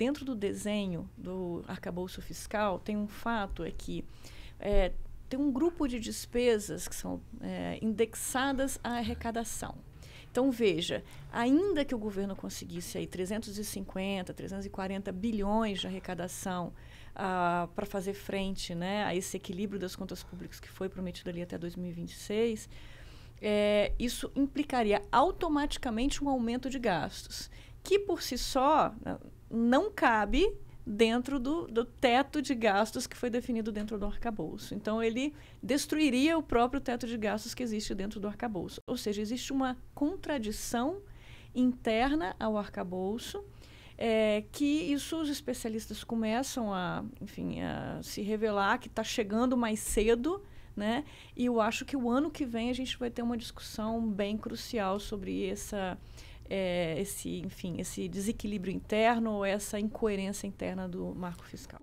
dentro do desenho do arcabouço fiscal, tem um fato é que é, tem um grupo de despesas que são é, indexadas à arrecadação. Então, veja, ainda que o governo conseguisse aí 350, 340 bilhões de arrecadação ah, para fazer frente né, a esse equilíbrio das contas públicas que foi prometido ali até 2026, é, isso implicaria automaticamente um aumento de gastos, que por si só, né, não cabe dentro do, do, teto de gastos que foi definido dentro do arcabouço. Então, ele destruiria o próprio teto de gastos que existe dentro do arcabouço. Ou seja, existe uma contradição interna ao arcabouço, é, que isso os especialistas começam a, enfim, a se revelar que está chegando mais cedo, né? E eu acho que o ano que vem a gente vai ter uma discussão bem crucial sobre essa é, esse, enfim, esse desequilíbrio interno ou essa incoerência interna do marco fiscal.